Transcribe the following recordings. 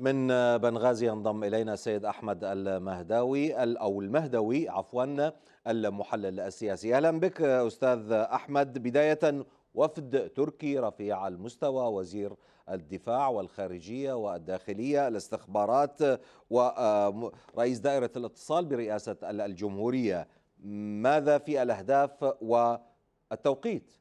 من بنغازي ينضم الينا السيد احمد المهداوي او المهدوي عفوا المحلل السياسي اهلا بك استاذ احمد بدايه وفد تركي رفيع المستوى وزير الدفاع والخارجيه والداخليه الاستخبارات ورئيس دائره الاتصال برئاسه الجمهوريه ماذا في الاهداف والتوقيت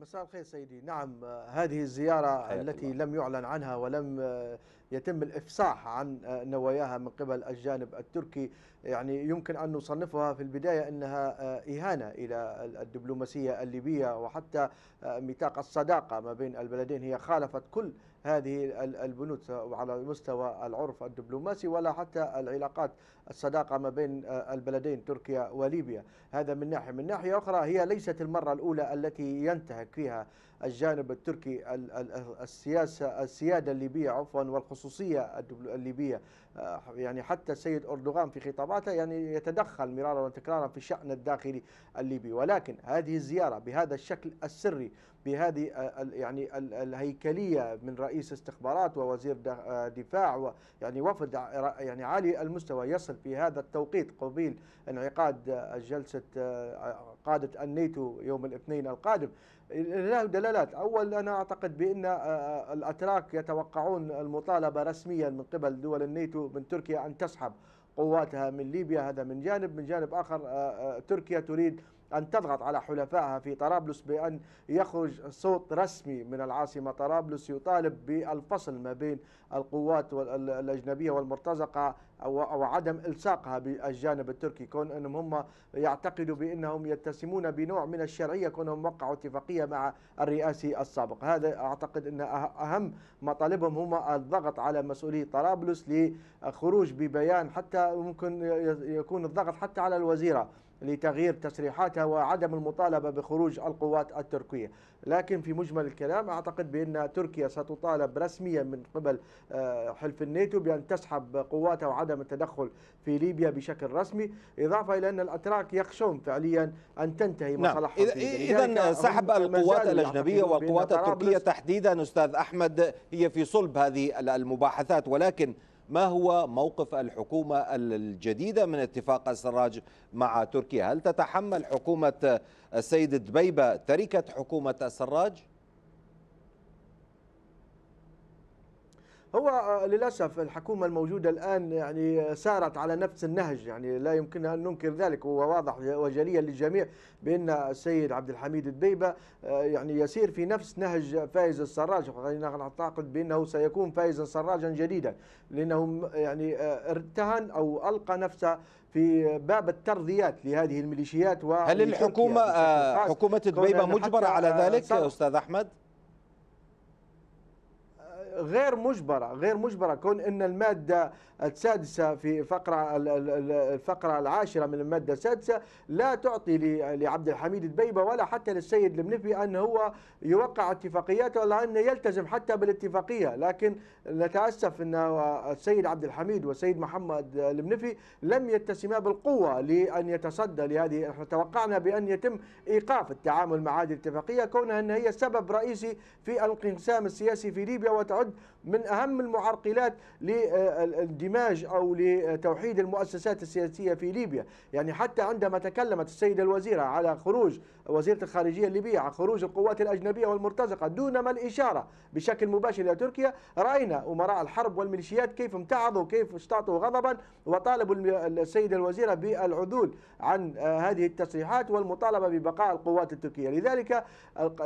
مساء الخير سيدي نعم آه، هذه الزيارة التي الله. لم يعلن عنها ولم آه، يتم الإفصاح عن آه، نواياها من قبل الجانب التركي يعني يمكن أن نصنفها في البداية أنها إهانة إلى الدبلوماسية الليبية وحتى ميثاق الصداقة ما بين البلدين هي خالفت كل هذه البنود على مستوى العرف الدبلوماسي ولا حتى العلاقات الصداقة ما بين آه، البلدين تركيا وليبيا هذا من ناحية من ناحية أخرى هي ليست المرة الأولى التي ينتهك فيها الجانب التركي السياسه السياده الليبيه عفوا والخصوصيه الليبيه آه، يعني حتى السيد اردوغان في خطاباته يعني يتدخل مرارا وتكرارا في الشان الداخلي الليبي ولكن هذه الزياره بهذا الشكل السري بهذه آه، يعني الهيكليه من رئيس استخبارات ووزير آه، دفاع ويعني وفد يعني عالي المستوى يصل في هذا التوقيت قبيل انعقاد جلسه قاده الناتو يوم الاثنين القادم له دلالات أول أنا أعتقد بأن آه، آه، الأتراك يتوقعون المطالبة رسميا من قبل دول الناتو من تركيا أن تسحب قواتها من ليبيا هذا من جانب من جانب آخر آه، تركيا تريد أن تضغط على حلفائها في طرابلس بأن يخرج صوت رسمي من العاصمة طرابلس يطالب بالفصل ما بين القوات الأجنبية والمرتزقة او او عدم الصاقها بالجانب التركي كون انهم هم يعتقدوا بانهم يتسمون بنوع من الشرعيه كونهم وقعوا اتفاقيه مع الرئاسي السابق هذا اعتقد ان أه- اهم مطالبهم هم الضغط على مسؤولي طرابلس لخروج ببيان حتى ممكن يكون الضغط حتى على الوزيره لتغيير تصريحاتها وعدم المطالبة بخروج القوات التركية لكن في مجمل الكلام أعتقد بأن تركيا ستطالب رسميا من قبل آه، حلف الناتو بأن تسحب قواتها وعدم عدم التدخل في ليبيا بشكل رسمي إضافة إلى أن الأتراك يخشون فعليا أن تنتهي نعم. مصالحهم نعم. إذا سحب القوات الأجنبية والقوات التركية تحديدا أستاذ أحمد هي في صلب هذه المباحثات ولكن ما هو موقف الحكومة الجديدة من اتفاق السراج مع تركيا هل تتحمل حكومة السيد دبيبة تركة حكومة السراج؟ هو آه، للاسف الحكومه الموجوده الان يعني آه، سارت على نفس النهج يعني لا يمكننا ان ننكر ذلك هو واضح وجليا للجميع بان السيد عبد الحميد الديبه آه، يعني يسير في نفس نهج فايز السراج خلينا نعتقد بانه سيكون فايزا سراجا جديدا لانه يعني ارتهن او القى نفسه في باب الترضيات لهذه الميليشيات هل الحكومه حكومه الدبيبه مجبره على ذلك استاذ احمد؟ غير مجبرة غير مجبرة كون أن المادة السادسة في فقرة الفقرة العاشرة من المادة السادسة لا تعطي لعبد الحميد البيبة ولا حتى للسيد المنفي أن هو يوقع اتفاقيات ولا أنه يلتزم حتى بالاتفاقية لكن نتأسف أن السيد عبد الحميد والسيد محمد المنفي لم يتسما بالقوة لأن يتصدى لهذه احنا توقعنا بأن يتم إيقاف التعامل مع هذه الاتفاقية كونها أن هي سبب رئيسي في الانقسام السياسي في ليبيا وتعد تعد من أهم المعرقلات للاندماج أو لتوحيد المؤسسات السياسية في ليبيا يعني حتى عندما تكلمت السيدة الوزيرة على خروج وزيرة الخارجية الليبية عن خروج القوات الأجنبية والمرتزقة دون ما الإشارة بشكل مباشر إلى تركيا رأينا أمراء الحرب والميليشيات كيف امتعضوا كيف استعطوا غضبا وطالبوا السيدة الوزيرة بالعدول عن آه، هذه التصريحات والمطالبة ببقاء القوات التركية لذلك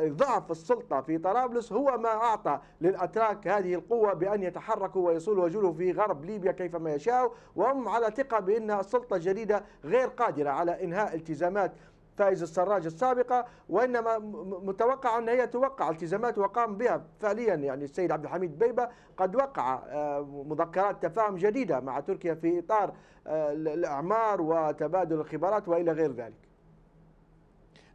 ضعف السلطة في طرابلس هو ما أعطى للأتراك هذه القوة بأن يتحركوا ويصولوا وجوده في غرب ليبيا كيفما يشاء وهم على ثقة بأن السلطة الجديدة غير قادرة على إنهاء التزامات فائز السراج السابقه وانما متوقع ان هي توقع التزامات وقام بها فعليا يعني السيد عبد الحميد بيبه قد وقع آه، مذكرات تفاهم جديده مع تركيا في اطار آه، الاعمار وتبادل الخبرات والى غير ذلك.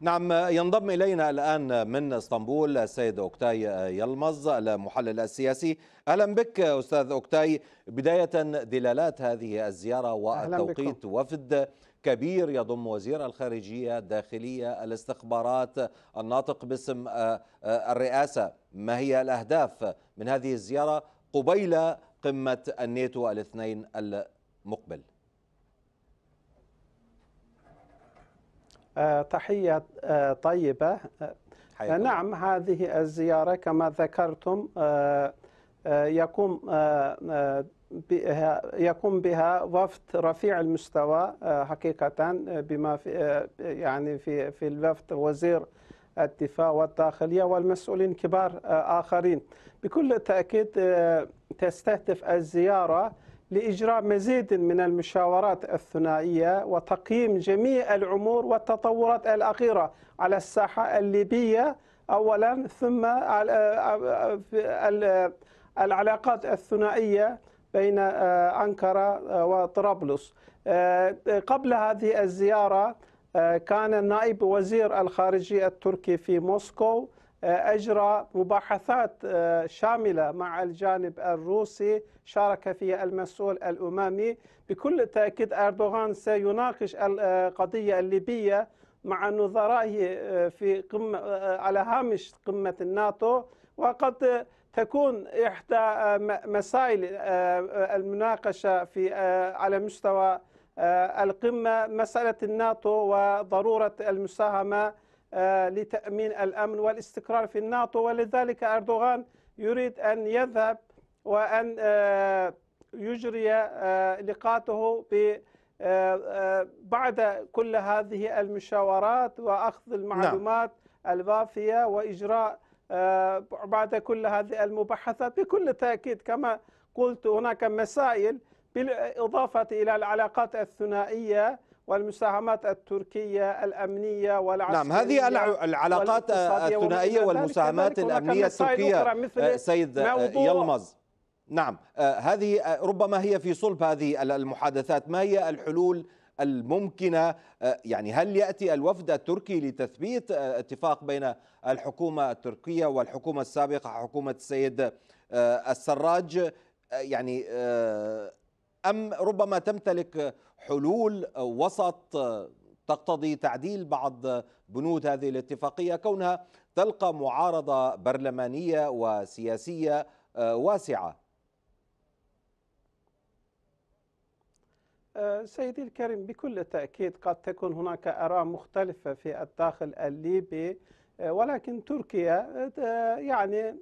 نعم ينضم إلينا الآن من اسطنبول السيد أوكتاي يلمز المحلل السياسي أهلا بك أستاذ أوكتاي بداية دلالات هذه الزيارة والتوقيت وفد كبير يضم وزير الخارجية الداخلية الاستخبارات الناطق باسم آه، آه، الرئاسة ما هي الأهداف من هذه الزيارة قبيل قمة الناتو الاثنين المقبل آه، تحية آه، طيبة آه، نعم هذه الزيارة كما ذكرتم يقوم بها يقوم بها وفد رفيع المستوى حقيقة بما في يعني في في الوفد وزير الدفاع والداخلية والمسؤولين كبار آخرين بكل تأكيد تستهدف الزيارة لإجراء مزيد من المشاورات الثنائية وتقييم جميع الأمور والتطورات الأخيرة على الساحة الليبية أولا ثم آه، آه، العلاقات الثنائية بين آه، أنقرة وطرابلس قبل هذه الزيارة كان نائب وزير الخارجية التركي في موسكو أجرى مباحثات آه، شاملة مع الجانب الروسي شارك فيها المسؤول الأممي بكل تأكيد أردوغان سيناقش القضية آه، الليبية مع نظرائه آه، في قمة على هامش قمة الناتو وقد تكون إحدى مسائل المناقشة في على مستوى القمة مسألة الناتو وضرورة المساهمة آه، لتأمين الأمن والاستقرار في الناتو ولذلك أردوغان يريد أن يذهب وأن آه، يجري آه، لقاته بعد كل هذه المشاورات وأخذ نعم. المعلومات نعم. الوافية وإجراء بعد كل هذه المباحثات بكل تأكيد كما قلت هناك مسائل بالإضافة إلى العلاقات الثنائية والمساهمات التركية الأمنية والعسكرية نعم هذه العلاقات الثنائية والمساهمات الأمنية التركية آه، سيد آه، يلمز نعم آه، هذه ربما هي في صلب هذه المحادثات ما هي الحلول الممكنة يعني هل يأتي الوفد التركي لتثبيت اتفاق بين الحكومة التركية والحكومة السابقة حكومة السيد السراج يعني أم ربما تمتلك حلول وسط تقتضي تعديل بعض بنود هذه الاتفاقية كونها تلقى معارضة برلمانية وسياسية آه، واسعة آه، سيدي الكريم بكل تأكيد قد تكون هناك آراء مختلفة في الداخل الليبي آه، ولكن تركيا يعني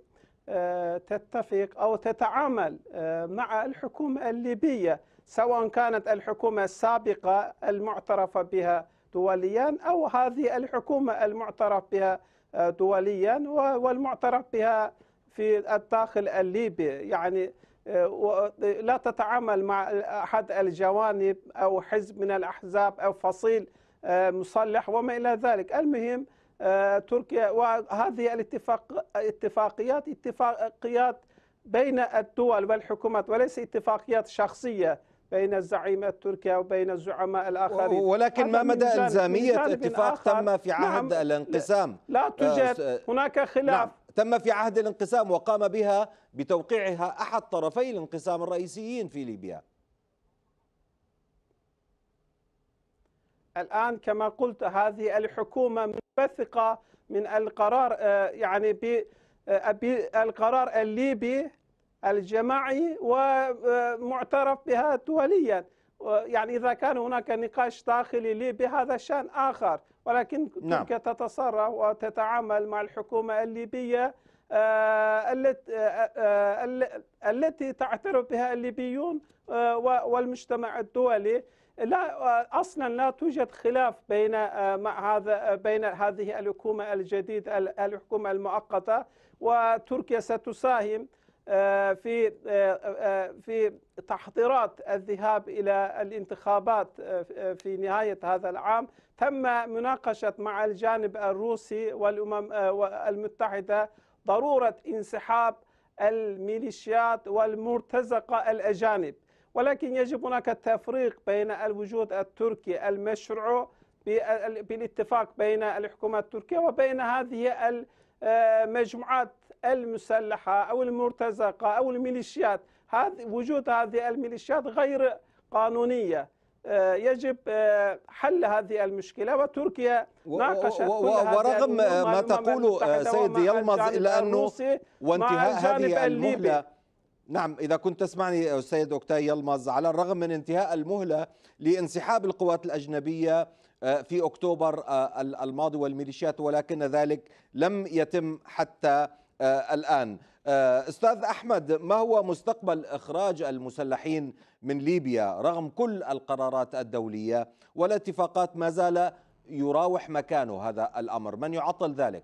تتفق أو تتعامل آه، مع الحكومة الليبية سواء كانت الحكومة السابقة المعترف بها دوليا أو هذه الحكومة المعترف بها آه، دوليا والمعترف بها في الداخل الليبي يعني آه، لا تتعامل مع أحد الجوانب أو حزب من الأحزاب أو فصيل مسلح وما إلى ذلك المهم آه، تركيا وهذه الاتفاق اتفاقيات اتفاقيات بين الدول والحكومات وليس اتفاقيات شخصيه بين الزعيم التركي وبين الزعماء الاخرين ولكن ما مدى الزاميه اتفاق تم في عهد نعم الانقسام لا آه، توجد هناك نعم. خلاف نعم تم في عهد الانقسام وقام بها بتوقيعها احد طرفي الانقسام الرئيسيين في ليبيا الآن كما قلت هذه الحكومة منبثقة من القرار آه، يعني بالقرار آه، الليبي الجماعي ومعترف آه، بها دوليا يعني إذا كان هناك نقاش داخلي ليبي هذا شأن آخر ولكن نعم. تركيا تتصرف وتتعامل مع الحكومة الليبية التي تعترف بها الليبيون والمجتمع الدولي لا آه، اصلا لا توجد خلاف بين آه، مع هذا آه، بين هذه الحكومه الجديده الحكومه المؤقته وتركيا ستساهم في في تحضيرات الذهاب الى الانتخابات في نهايه هذا العام تم مناقشه مع الجانب الروسي والامم المتحده ضروره انسحاب الميليشيات والمرتزقه الاجانب ولكن يجب هناك التفريق بين الوجود التركي المشروع بالاتفاق بين الحكومة التركية وبين هذه المجموعات آه، المسلحة أو المرتزقة أو الميليشيات وجود هذه الميليشيات غير قانونية آه، يجب آه، حل هذه المشكلة وتركيا ناقشت و و ورغم ما تقوله سيد يلمظ إلى أنه وانتهاء هذه المهلة نعم إذا كنت تسمعني السيد أوكتاي يلمز على الرغم من انتهاء المهلة لانسحاب القوات الأجنبية آه، في أكتوبر آه، الماضي والميليشيات ولكن ذلك لم يتم حتى آه، الآن أستاذ أحمد ما هو مستقبل إخراج المسلحين من ليبيا رغم كل القرارات الدولية والاتفاقات ما زال يراوح مكانه هذا الأمر من يعطل ذلك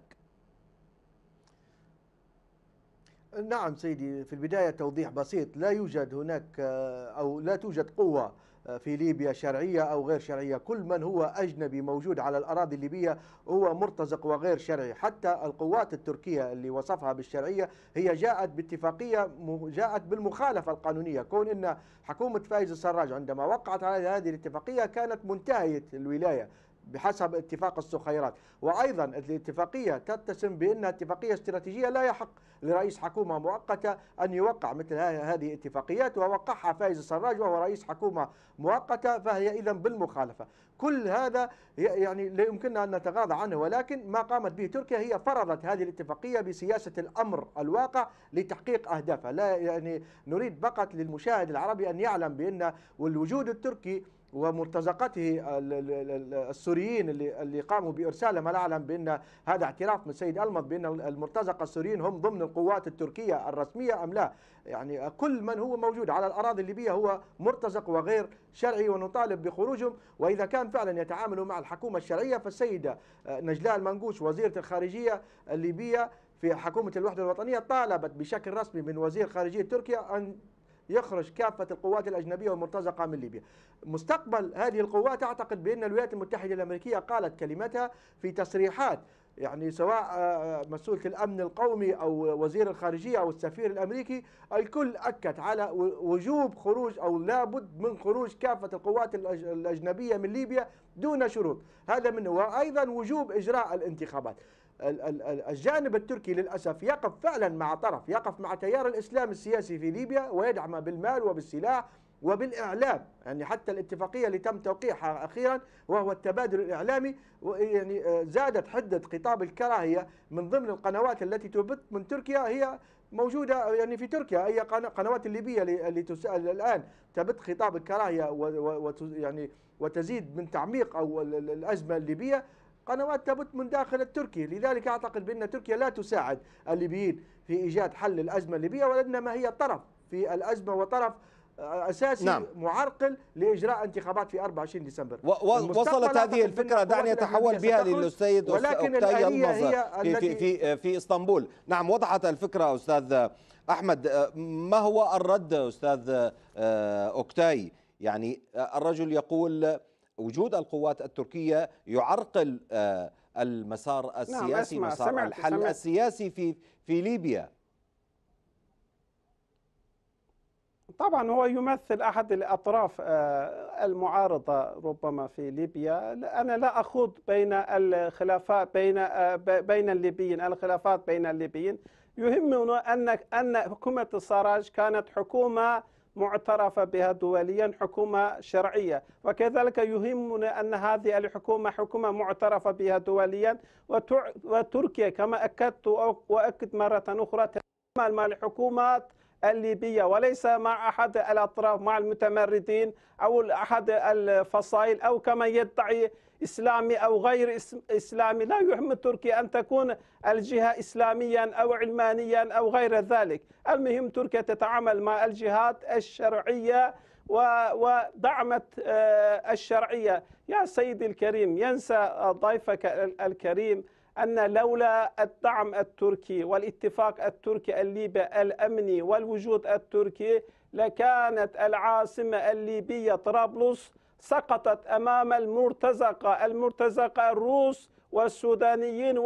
نعم سيدي في البداية توضيح بسيط لا يوجد هناك آه، أو لا توجد قوة آه، في ليبيا شرعية أو غير شرعية كل من هو أجنبي موجود على الأراضي الليبية هو مرتزق وغير شرعي حتى القوات التركية اللي وصفها بالشرعية هي جاءت باتفاقية جاءت بالمخالفة القانونية كون أن حكومة فايز السراج عندما وقعت على هذه الاتفاقية كانت منتهية الولاية بحسب اتفاق السخيرات وأيضا الاتفاقية تتسم بأنها اتفاقية استراتيجية لا يحق لرئيس حكومة مؤقتة أن يوقع مثل هذه الاتفاقيات ووقعها فايز السراج وهو رئيس حكومة مؤقتة فهي إذا بالمخالفة كل هذا يعني لا يمكننا أن نتغاضى عنه ولكن ما قامت به تركيا هي فرضت هذه الاتفاقية بسياسة الأمر الواقع لتحقيق أهدافها لا يعني نريد فقط للمشاهد العربي أن يعلم بأن والوجود التركي ومرتزقته السوريين اللي اللي قاموا بارساله ما اعلم بان هذا اعتراف من السيد المض بان المرتزقه السوريين هم ضمن القوات التركيه الرسميه ام لا؟ يعني كل من هو موجود على الاراضي الليبيه هو مرتزق وغير شرعي ونطالب بخروجهم واذا كان فعلا يتعاملوا مع الحكومه الشرعيه فالسيده آه، نجلاء المنقوش وزيره الخارجيه الليبيه في حكومه الوحده الوطنيه طالبت بشكل رسمي من وزير خارجيه تركيا ان يخرج كافة القوات الأجنبية والمرتزقة من ليبيا مستقبل هذه القوات أعتقد بأن الولايات المتحدة الأمريكية قالت كلمتها في تصريحات يعني سواء آه، مسؤولة الأمن القومي أو وزير الخارجية أو السفير الأمريكي الكل أكد على وجوب خروج أو لابد من خروج كافة القوات الأجنبية من ليبيا دون شروط هذا منه وأيضا وجوب إجراء الانتخابات الجانب التركي للأسف يقف فعلا مع طرف يقف مع تيار الإسلام السياسي في ليبيا ويدعمه بالمال وبالسلاح وبالاعلام يعني حتى الاتفاقيه اللي تم توقيعها اخيرا وهو التبادل الاعلامي يعني زادت حده خطاب الكراهيه من ضمن القنوات التي تبث من تركيا هي موجوده يعني في تركيا اي قنوات الليبيه اللي تسال الان تبث خطاب الكراهيه و يعني وتزيد من تعميق او الازمه الليبيه قنوات تبث من داخل التركي لذلك أعتقد بأن تركيا لا تساعد الليبيين في إيجاد حل الأزمة الليبية وإنما هي طرف في الأزمة وطرف آه، اساسي نعم. معرقل لاجراء انتخابات في 24 ديسمبر وصلت هذه الفكره دعني اتحول بها للسيد ولكن أختي في, في في في اسطنبول نعم وضحت الفكره استاذ احمد آه، ما هو الرد استاذ آه، اوكتاي يعني الرجل يقول وجود القوات التركية يعرقل آه، المسار نعم، السياسي نعم مسار سمعت الحل سمعت السياسي في في ليبيا طبعا هو يمثل احد الاطراف آه، المعارضه ربما في ليبيا انا لا اخوض بين الخلافات بين آه، بين الليبيين الخلافات بين الليبيين يهمنا ان ان حكومه السراج كانت حكومه معترف بها دوليا حكومة شرعية وكذلك يهمنا أن هذه الحكومة حكومة معترف بها دوليا وتركيا كما أكدت وأكد مرة أخرى تعمل مع الحكومات الليبية وليس مع أحد الأطراف مع المتمردين أو أحد الفصائل أو كما يدعي إسلامي أو غير إسلامي لا يهم تركيا أن تكون الجهة إسلاميا أو علمانيا أو غير ذلك المهم تركيا تتعامل مع الجهات الشرعية ودعمت آه، الشرعية يا سيدي الكريم ينسى ضيفك الكريم أن لولا الدعم التركي والاتفاق التركي الليبي الأمني والوجود التركي لكانت العاصمة الليبية طرابلس سقطت أمام المرتزقة المرتزقة الروس والسودانيين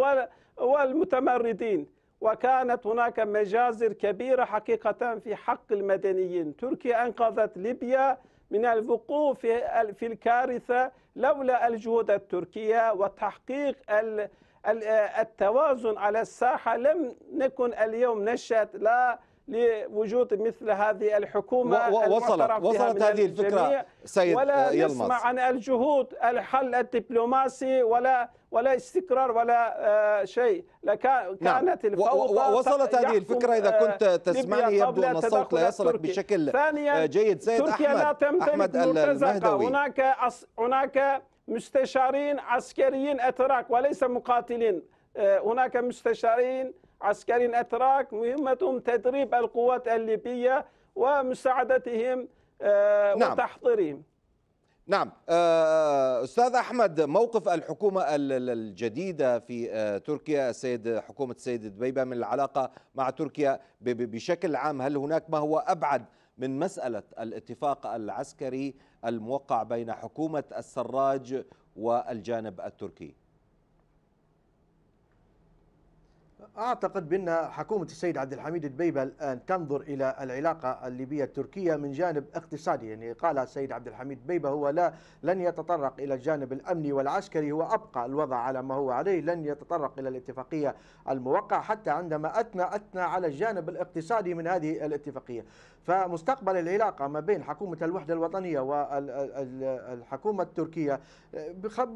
والمتمردين وكانت هناك مجازر كبيرة حقيقة في حق المدنيين تركيا أنقذت ليبيا من الوقوع في الكارثة لولا الجهود التركية وتحقيق آه، التوازن على الساحة لم نكن اليوم نشأت لا لوجود مثل هذه الحكومة وصلت وصلت هذه الفكرة سيد ولا آه، يلمس. نسمع عن الجهود الحل الدبلوماسي ولا ولا استقرار ولا آه، شيء لكانت نعم. الفوضى وصلت هذه الفكرة إذا كنت تسمعني يبدو أن الصوت لا يصلك بشكل ثانيا جيد سيد تركيا أحمد لا تمتلك أحمد المهدوي هناك هناك مستشارين عسكريين أتراك وليس مقاتلين آه، هناك مستشارين عسكريين أتراك مهمتهم تدريب القوات الليبية ومساعدتهم آه، نعم. وتحضيرهم نعم آه، استاذ احمد موقف الحكومه الجديده في تركيا السيد حكومه السيد دبيبه من العلاقه مع تركيا بشكل عام هل هناك ما هو ابعد من مسألة الاتفاق العسكري الموقع بين حكومة السراج والجانب التركي أعتقد بأن حكومة السيد عبد الحميد البيبة الآن تنظر إلى العلاقة الليبية التركية من جانب اقتصادي يعني قال السيد عبد الحميد بيبة هو لا لن يتطرق إلى الجانب الأمني والعسكري هو أبقى الوضع على ما هو عليه لن يتطرق إلى الاتفاقية الموقعة حتى عندما أثنى أثنى على الجانب الاقتصادي من هذه الاتفاقية فمستقبل العلاقة ما بين حكومة الوحدة الوطنية والحكومة التركية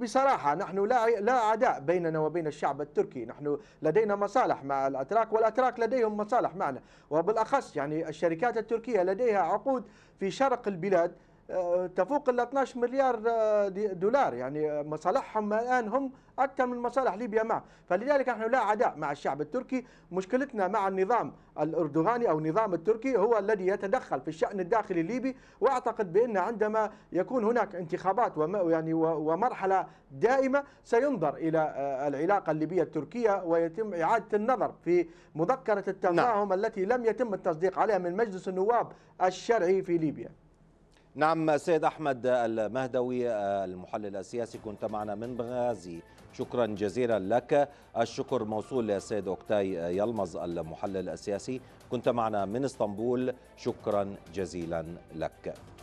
بصراحة نحن لا لا عداء بيننا وبين الشعب التركي نحن لدينا مصالح مصالح مع الأتراك والأتراك لديهم مصالح معنا وبالأخص يعني الشركات التركية لديها عقود في شرق البلاد تفوق ال 12 مليار آه، دولار يعني آه، مصالحهم الان هم اكثر من مصالح ليبيا معه فلذلك نحن لا عداء مع الشعب التركي مشكلتنا مع النظام الاردوغاني او النظام التركي هو الذي يتدخل في الشان الداخلي الليبي واعتقد بان عندما يكون هناك انتخابات يعني ومرحله دائمه سينظر الى آه، العلاقه الليبيه التركيه ويتم اعاده النظر في مذكره التفاهم نعم. التي لم يتم التصديق عليها من مجلس النواب الشرعي في ليبيا نعم سيد أحمد المهدوي المحلل السياسي كنت معنا من بغازي شكرا جزيلا لك الشكر موصول للسيد أوكتاي يلمز المحلل السياسي كنت معنا من اسطنبول شكرا جزيلا لك